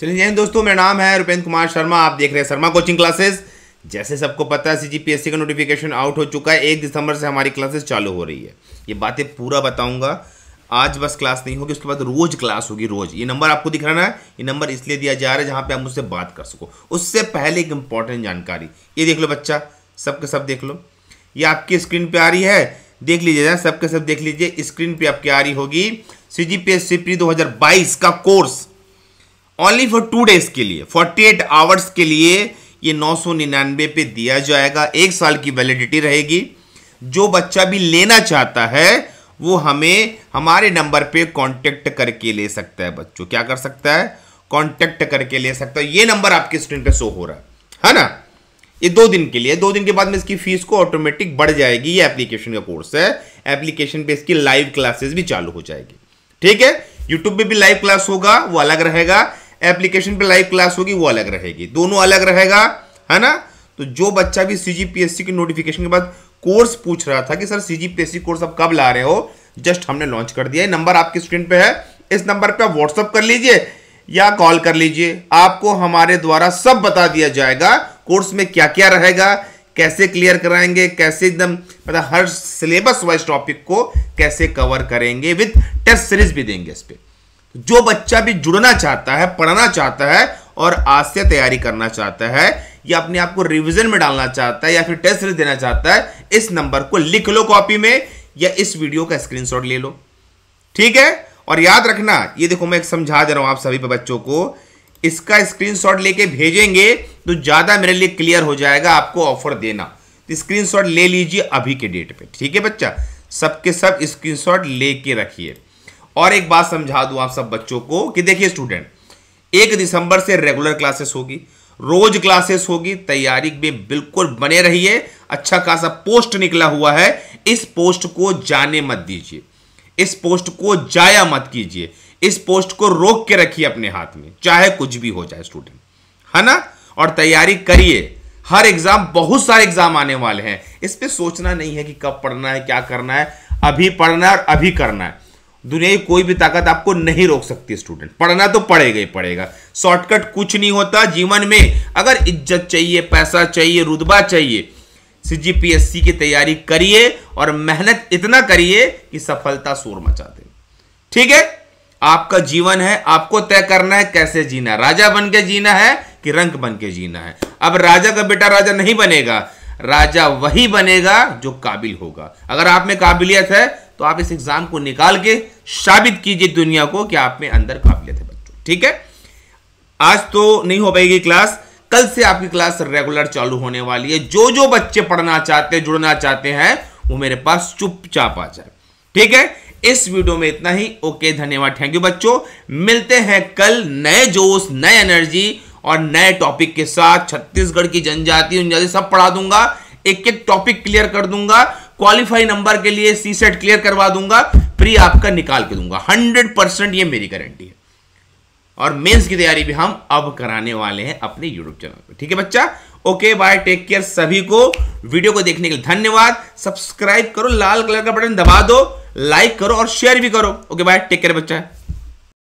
चलिए हिंद दोस्तों मेरा नाम है रुपेंद्र कुमार शर्मा आप देख रहे हैं शर्मा कोचिंग क्लासेस जैसे सबको पता है सी का नोटिफिकेशन आउट हो चुका है एक दिसंबर से हमारी क्लासेस चालू हो रही है ये बातें पूरा बताऊंगा आज बस क्लास नहीं होगी उसके बाद रोज क्लास होगी रोज ये नंबर आपको दिख रहा है ये नंबर इसलिए दिया जा रहा है जहाँ पे आप मुझसे बात कर सको उससे पहले एक इंपॉर्टेंट जानकारी ये देख लो बच्चा सबके सब देख लो ये आपकी स्क्रीन पर आ रही है देख लीजिए जरा सबके सब देख लीजिए स्क्रीन पर आपकी आ रही होगी C G P S C pre दो का course only for two days के लिए 48 आवर्स के लिए ये 999 पे दिया जाएगा एक साल की वैलिडिटी रहेगी जो बच्चा भी लेना चाहता है वो हमें हमारे नंबर पे कांटेक्ट करके ले सकता है बच्चों क्या कर सकता है कांटेक्ट करके ले सकता है ये नंबर आपके स्क्रीन पे शो हो रहा है है ना ये दो दिन के लिए दो दिन के बाद में इसकी फीस को ऑटोमेटिक बढ़ जाएगी ये एप्लीकेशन का कोर्स है एप्लीकेशन पे इसकी लाइव क्लासेस भी चालू हो जाएगी ठीक है यूट्यूब पे भी लाइव क्लास होगा वो अलग रहेगा एप्लीकेशन पे लाइव क्लास होगी वो अलग रहेगी दोनों अलग रहेगा है ना तो जो बच्चा भी सीजीपीएससी की नोटिफिकेशन के बाद कोर्स पूछ रहा था कि सर सीजीपीएससी कोर्स आप कब ला रहे हो जस्ट हमने लॉन्च कर दिया है नंबर आपकी स्क्रीन पे है इस नंबर पे आप व्हाट्सअप कर लीजिए या कॉल कर लीजिए आपको हमारे द्वारा सब बता दिया जाएगा कोर्स में क्या क्या रहेगा कैसे क्लियर कराएंगे कैसे एकदम मतलब हर सिलेबस वाइज टॉपिक को कैसे कवर करेंगे विथ टेस्ट सीरीज भी देंगे इस पर जो बच्चा भी जुड़ना चाहता है पढ़ना चाहता है और आज से तैयारी करना चाहता है या अपने आप को रिविजन में डालना चाहता है या फिर टेस्ट देना चाहता है इस नंबर को लिख लो कॉपी में या इस वीडियो का स्क्रीनशॉट ले लो ठीक है और याद रखना ये देखो मैं एक समझा दे रहा हूं आप सभी पे बच्चों को इसका स्क्रीनशॉट लेके भेजेंगे तो ज़्यादा मेरे लिए क्लियर हो जाएगा आपको ऑफर देना तो स्क्रीनशॉट ले लीजिए अभी के डेट पे ठीक है बच्चा सबके सब स्क्रीनशॉट लेके रखिए और एक बात समझा दूं आप सब बच्चों को कि देखिए स्टूडेंट एक दिसंबर से रेगुलर क्लासेस होगी रोज क्लासेस होगी तैयारी में बिल्कुल बने रहिए अच्छा खासा पोस्ट निकला हुआ है इस पोस्ट को जाने मत दीजिए इस पोस्ट को जाया मत कीजिए इस पोस्ट को रोक के रखिए अपने हाथ में चाहे कुछ भी हो जाए स्टूडेंट है ना और तैयारी करिए हर एग्जाम बहुत सारे एग्जाम आने वाले हैं इस पर सोचना नहीं है कि कब पढ़ना है क्या करना है अभी पढ़ना है और अभी करना है दुनिया की कोई भी ताकत आपको नहीं रोक सकती स्टूडेंट पढ़ना तो पड़ेगा ही पड़ेगा शॉर्टकट कुछ नहीं होता जीवन में अगर इज्जत चाहिए पैसा चाहिए रुतबा चाहिए सीजीपीएससी की तैयारी करिए और मेहनत इतना करिए कि सफलता शोर मचा दे ठीक है आपका जीवन है आपको तय करना है कैसे जीना राजा बन के जीना है कि रंक बन के जीना है अब राजा का बेटा राजा नहीं बनेगा राजा वही बनेगा जो काबिल होगा अगर आप में काबिलियत है तो आप इस एग्जाम को निकाल के साबित कीजिए दुनिया को कि आप में अंदर काबिलियत है बच्चों ठीक है आज तो नहीं हो पाएगी क्लास कल से आपकी क्लास रेगुलर चालू होने वाली है जो जो बच्चे पढ़ना चाहते हैं जुड़ना चाहते हैं वो मेरे पास चुपचाप आ जाए ठीक है इस वीडियो में इतना ही ओके धन्यवाद थैंक यू बच्चों मिलते हैं कल नए जोश नए एनर्जी और नए टॉपिक के साथ छत्तीसगढ़ की जनजाति उनजाति सब पढ़ा दूंगा एक एक टॉपिक क्लियर कर दूंगा क्वालिफाई नंबर के लिए सी सेट क्लियर करवा दूंगा प्री आपका निकाल के दूंगा हंड्रेड परसेंट ये मेरी गारंटी है और मेंस की तैयारी भी हम अब कराने वाले हैं अपने यूट्यूब चैनल पर ठीक है बच्चा ओके बाय टेक केयर सभी को वीडियो को देखने के लिए धन्यवाद सब्सक्राइब करो लाल कलर का बटन दबा दो लाइक करो और शेयर भी करो ओके बाय टेक केयर बच्चा